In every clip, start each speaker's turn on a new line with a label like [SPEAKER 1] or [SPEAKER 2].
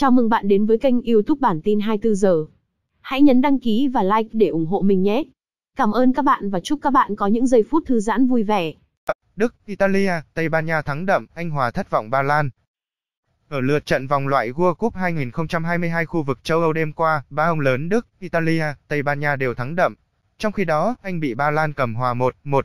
[SPEAKER 1] Chào mừng bạn đến với kênh YouTube bản tin 24 giờ. Hãy nhấn đăng ký và like để ủng hộ mình nhé. Cảm ơn các bạn và chúc các bạn có những giây phút thư giãn vui vẻ. Đức, Italia, Tây Ban Nha thắng đậm, Anh Hòa thất vọng Ba Lan. Ở lượt trận vòng loại World Cup 2022 khu vực châu Âu đêm qua, ba ông lớn Đức, Italia, Tây Ban Nha đều thắng đậm. Trong khi đó, Anh bị Ba Lan cầm hòa 1-1.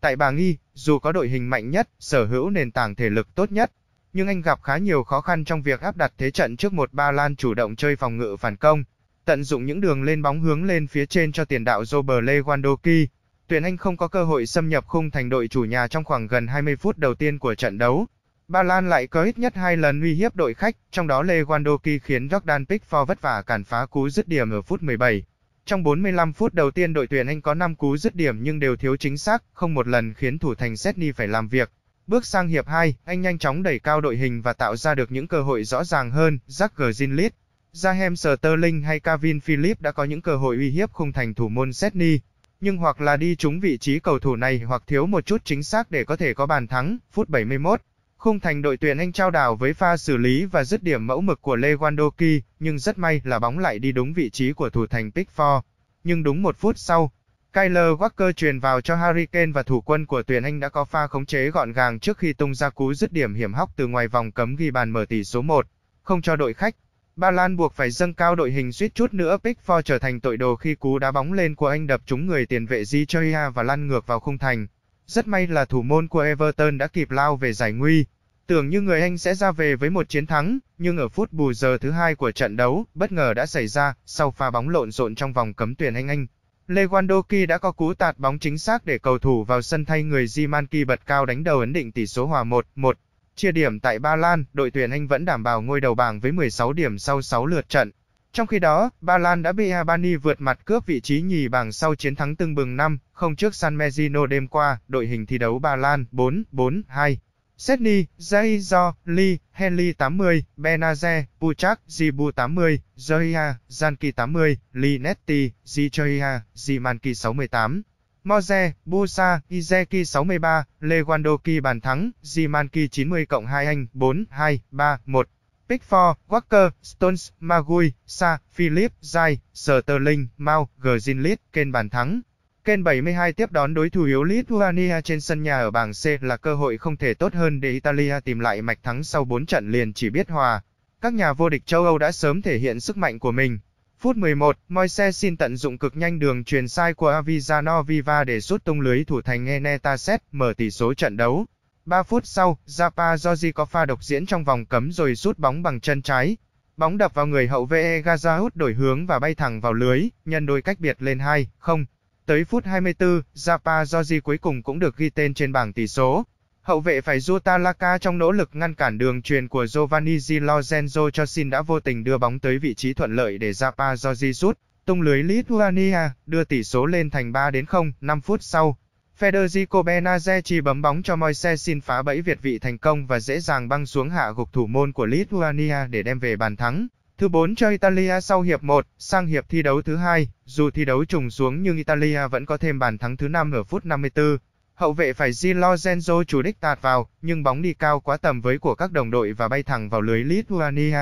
[SPEAKER 1] Tại bảng Y, dù có đội hình mạnh nhất, sở hữu nền tảng thể lực tốt nhất, nhưng anh gặp khá nhiều khó khăn trong việc áp đặt thế trận trước một ba lan chủ động chơi phòng ngự phản công, tận dụng những đường lên bóng hướng lên phía trên cho tiền đạo Robert Lewandowski. Tuyển Anh không có cơ hội xâm nhập khung thành đội chủ nhà trong khoảng gần 20 phút đầu tiên của trận đấu. Ba Lan lại có ít nhất hai lần uy hiếp đội khách, trong đó Lewandowski khiến Jordan Pickford vất vả cản phá cú dứt điểm ở phút 17. Trong 45 phút đầu tiên đội tuyển Anh có 5 cú dứt điểm nhưng đều thiếu chính xác, không một lần khiến thủ thành Setni phải làm việc. Bước sang hiệp 2, anh nhanh chóng đẩy cao đội hình và tạo ra được những cơ hội rõ ràng hơn, Jack Grealish, Raheem Sterling hay Kevin Phillips đã có những cơ hội uy hiếp khung thành thủ môn Setney, nhưng hoặc là đi trúng vị trí cầu thủ này hoặc thiếu một chút chính xác để có thể có bàn thắng, phút 71. Khung thành đội tuyển Anh trao đảo với pha xử lý và dứt điểm mẫu mực của Lewandowski, nhưng rất may là bóng lại đi đúng vị trí của thủ thành Pickford. Nhưng đúng một phút sau, Kyle Walker truyền vào cho Harry Kane và thủ quân của tuyển Anh đã có pha khống chế gọn gàng trước khi tung ra cú dứt điểm hiểm hóc từ ngoài vòng cấm ghi bàn mở tỷ số 1, không cho đội khách. Ba Lan buộc phải dâng cao đội hình suýt chút nữa Pickford trở thành tội đồ khi cú đá bóng lên của anh đập trúng người tiền vệ Di Choia và lăn ngược vào khung thành. Rất may là thủ môn của Everton đã kịp lao về giải nguy. Tưởng như người Anh sẽ ra về với một chiến thắng, nhưng ở phút bù giờ thứ hai của trận đấu, bất ngờ đã xảy ra sau pha bóng lộn rộn trong vòng cấm tuyển Anh Anh. Lewandowski đã có cú tạt bóng chính xác để cầu thủ vào sân thay người Zimanki bật cao đánh đầu ấn định tỷ số hòa 1-1. Chia điểm tại Ba Lan, đội tuyển Anh vẫn đảm bảo ngôi đầu bảng với 16 điểm sau 6 lượt trận. Trong khi đó, Ba Lan đã bị Albania vượt mặt cướp vị trí nhì bảng sau chiến thắng tương bừng 5-0 trước San Marino đêm qua, đội hình thi đấu Ba Lan 4-4-2. Sedney, Jaizo, Lee, Henley 80, Benaze, Puchak, Zibu 80, Zoia, Zanki 80, Linetti, Zichoia, Zimanki 68. Moze, Busa, Izeki 63, Lewandowski bàn thắng, Zimanki 90 cộng 2 anh, 4, 2, 3, 1. Pickford, Walker, Stones, Magui, Sa, Philip, Zai, Sterling, Mao, Gzinlit, kênh bàn thắng. Ken 72 tiếp đón đối thủ yếu Lithuania trên sân nhà ở bảng C là cơ hội không thể tốt hơn để Italia tìm lại mạch thắng sau 4 trận liền chỉ biết hòa. Các nhà vô địch châu Âu đã sớm thể hiện sức mạnh của mình. Phút 11, Moise xin tận dụng cực nhanh đường truyền sai của Avizano Viva để rút tung lưới thủ thành Enetaset mở tỷ số trận đấu. 3 phút sau, Zapa Giorgi có pha độc diễn trong vòng cấm rồi rút bóng bằng chân trái. Bóng đập vào người hậu vệ hút đổi hướng và bay thẳng vào lưới, nhân đôi cách biệt lên 2, 0. Tới phút 24, Zapa Giorgi cuối cùng cũng được ghi tên trên bảng tỷ số. Hậu vệ phải Jota Laka trong nỗ lực ngăn cản đường truyền của Giovanni Di Lorenzo Chosin đã vô tình đưa bóng tới vị trí thuận lợi để Zapa Giorgi rút, tung lưới Lithuania, đưa tỷ số lên thành 3 đến 0, 5 phút sau. Federico Benaze chỉ bấm bóng cho Moise xin phá bẫy Việt vị thành công và dễ dàng băng xuống hạ gục thủ môn của Lithuania để đem về bàn thắng. Thứ 4 cho Italia sau hiệp 1, sang hiệp thi đấu thứ hai, dù thi đấu trùng xuống nhưng Italia vẫn có thêm bàn thắng thứ 5 ở phút 54. Hậu vệ phải Di Lorenzo chủ đích tạt vào, nhưng bóng đi cao quá tầm với của các đồng đội và bay thẳng vào lưới Lithuania.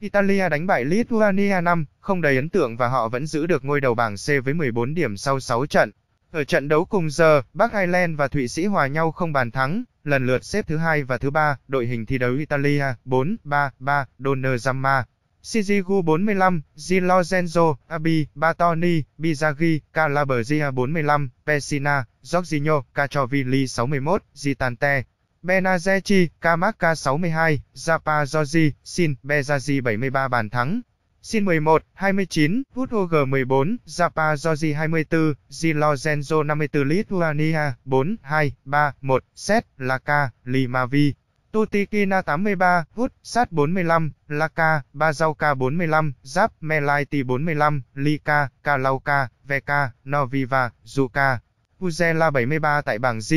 [SPEAKER 1] Italia đánh bại Lithuania 5, không đầy ấn tượng và họ vẫn giữ được ngôi đầu bảng C với 14 điểm sau 6 trận. Ở trận đấu cùng giờ, Bắc Ireland và Thụy Sĩ hòa nhau không bàn thắng, lần lượt xếp thứ hai và thứ ba, đội hình thi đấu Italia 4-3-3, Donnarumma Shijigu 45, Gilorenzo, Abi, Batoni, Bizagi, Calabria 45, Pessina, Jorginho, Cachovilli 61, Zitante, Benazechi, Kamaka 62, Zapazoji, Sin, Bezazi 73 bàn thắng. Sin 11, 29, Hutog 14, Zapazoji 24, Zilorenzo 54, Lituania 4, 2, 3, 1, Set, Laka, Limavi, Tutikina 83, Hút, Sát 45, Laka, Bazauka 45, Giáp, Melaiti 45, Lika, Kalauka, Veka, Noviva, Zuka. Uzela 73 tại bảng G.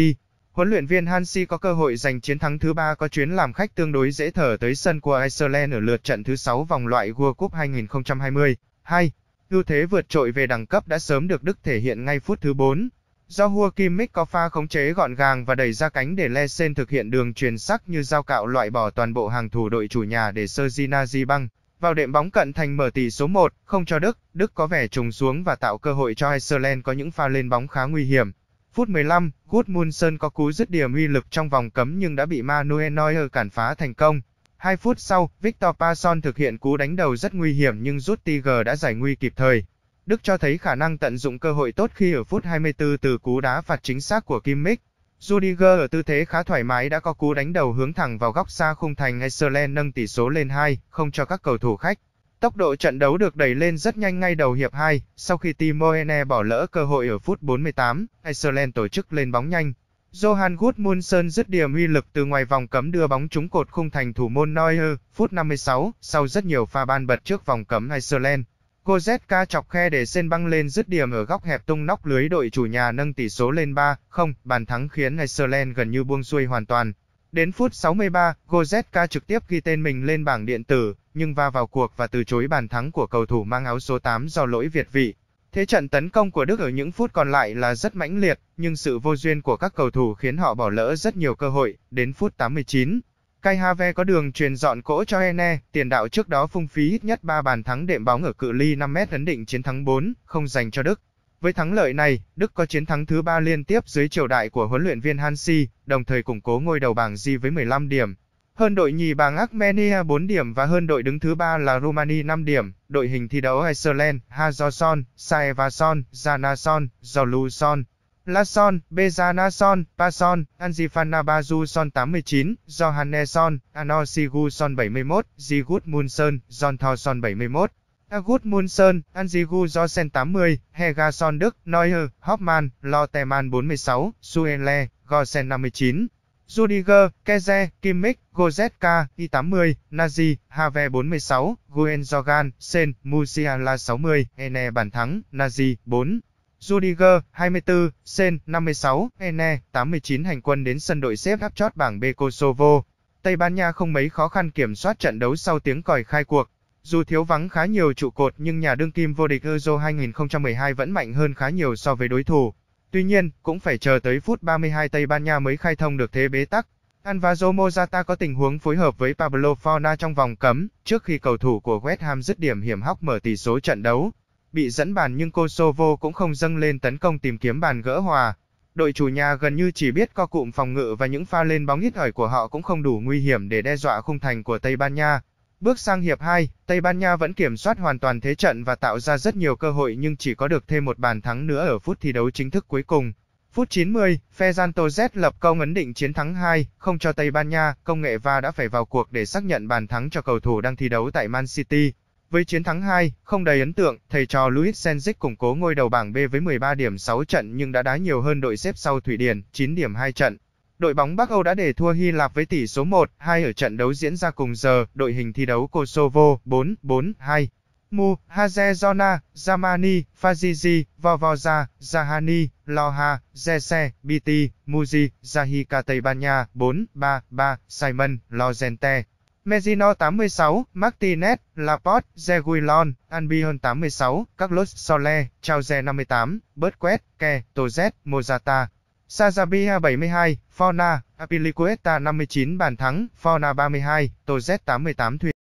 [SPEAKER 1] Huấn luyện viên Hansi có cơ hội giành chiến thắng thứ ba có chuyến làm khách tương đối dễ thở tới sân của Iceland ở lượt trận thứ 6 vòng loại World Cup 2020. 2. Ưu thế vượt trội về đẳng cấp đã sớm được Đức thể hiện ngay phút thứ 4. Do Hua Kim Mix có pha khống chế gọn gàng và đẩy ra cánh để Lesen thực hiện đường truyền sắc như dao cạo loại bỏ toàn bộ hàng thủ đội chủ nhà để Sergina di băng. Vào đệm bóng cận thành mở tỷ số 1, không cho Đức, Đức có vẻ trùng xuống và tạo cơ hội cho Iceland có những pha lên bóng khá nguy hiểm. Phút 15, Gudmundsson có cú dứt điểm uy lực trong vòng cấm nhưng đã bị Manuel Neuer cản phá thành công. 2 phút sau, Victor Passon thực hiện cú đánh đầu rất nguy hiểm nhưng rút Tiger đã giải nguy kịp thời. Đức cho thấy khả năng tận dụng cơ hội tốt khi ở phút 24 từ cú đá phạt chính xác của Kimmich. Rudiger ở tư thế khá thoải mái đã có cú đánh đầu hướng thẳng vào góc xa khung thành Iceland nâng tỷ số lên 2, không cho các cầu thủ khách. Tốc độ trận đấu được đẩy lên rất nhanh ngay đầu hiệp 2, sau khi Timoene bỏ lỡ cơ hội ở phút 48, Iceland tổ chức lên bóng nhanh. Johan Gudmundsson dứt điểm uy lực từ ngoài vòng cấm đưa bóng trúng cột khung thành thủ môn Neuer, phút 56, sau rất nhiều pha ban bật trước vòng cấm Iceland. Goretzka chọc khe để sen băng lên dứt điểm ở góc hẹp tung nóc lưới đội chủ nhà nâng tỷ số lên 3-0, bàn thắng khiến Iceland gần như buông xuôi hoàn toàn. Đến phút 63, Goretzka trực tiếp ghi tên mình lên bảng điện tử, nhưng va vào cuộc và từ chối bàn thắng của cầu thủ mang áo số 8 do lỗi Việt vị. Thế trận tấn công của Đức ở những phút còn lại là rất mãnh liệt, nhưng sự vô duyên của các cầu thủ khiến họ bỏ lỡ rất nhiều cơ hội. Đến phút 89, Kai Have có đường truyền dọn cỗ cho Ene, tiền đạo trước đó phung phí ít nhất 3 bàn thắng đệm bóng ở cự ly 5m ấn định chiến thắng 4, không dành cho Đức. Với thắng lợi này, Đức có chiến thắng thứ 3 liên tiếp dưới triều đại của huấn luyện viên Hansi, đồng thời củng cố ngôi đầu bảng G với 15 điểm. Hơn đội nhì bảng Armenia 4 điểm và hơn đội đứng thứ 3 là Romania 5 điểm. Đội hình thi đấu Iceland, Hazoson, Saevason, Janason, Joluson, Lason, Bezanason, Pason, Anzifanabazuson 89, Johanneson, Anosiguson 71, Zigudmundson, Jonthoson 71. Agudmundson, Josen 80, Hegason Đức, Neuer, Hoffman, Loteman 46, Suele, Gosen 59. Rudiger, Keze, Kimmich, Gozetka, I80, Nazi, Have 46, Guen Sen, Musiala 60, Ene Bàn Thắng, Nazi 4. Rudiger, 24, Sen, 56, Ene, 89 hành quân đến sân đội xếp áp chót bảng B Kosovo. Tây Ban Nha không mấy khó khăn kiểm soát trận đấu sau tiếng còi khai cuộc. Dù thiếu vắng khá nhiều trụ cột nhưng nhà đương kim vô địch Euro 2012 vẫn mạnh hơn khá nhiều so với đối thủ. Tuy nhiên, cũng phải chờ tới phút 32 Tây Ban Nha mới khai thông được thế bế tắc. Alvaro Morata có tình huống phối hợp với Pablo Forna trong vòng cấm, trước khi cầu thủ của West Ham dứt điểm hiểm hóc mở tỷ số trận đấu. Bị dẫn bàn nhưng Kosovo cũng không dâng lên tấn công tìm kiếm bàn gỡ hòa. Đội chủ nhà gần như chỉ biết co cụm phòng ngự và những pha lên bóng ít ỏi của họ cũng không đủ nguy hiểm để đe dọa khung thành của Tây Ban Nha. Bước sang hiệp 2, Tây Ban Nha vẫn kiểm soát hoàn toàn thế trận và tạo ra rất nhiều cơ hội nhưng chỉ có được thêm một bàn thắng nữa ở phút thi đấu chính thức cuối cùng. Phút 90, Ferran Torres lập công ấn định chiến thắng 2, không cho Tây Ban Nha, công nghệ VAR đã phải vào cuộc để xác nhận bàn thắng cho cầu thủ đang thi đấu tại Man City. Với chiến thắng 2, không đầy ấn tượng, thầy trò Luis Senzic củng cố ngôi đầu bảng B với 13 điểm 6 trận nhưng đã đá nhiều hơn đội xếp sau Thụy Điển, 9 điểm 2 trận. Đội bóng Bắc Âu đã để thua Hy Lạp với tỷ số 1-2 ở trận đấu diễn ra cùng giờ, đội hình thi đấu Kosovo 4-4-2. Mu, Hazezona, Zamani, Fazizi, Vovoza, Zahani, Loha, Zese, Biti, Muzi, Zahika Tây Ban Nha 4-3-3, Simon, Lozente. Mezino 86, Martinez, Laporte, Zeguilon, Albion 86, Carlos Sole, Chauze 58, Bertquet, Ke, Tozet, Mozata, Sajabia 72, Fauna, Apilicueta 59 bàn thắng, Fauna 32, Tozet 88 thuyền.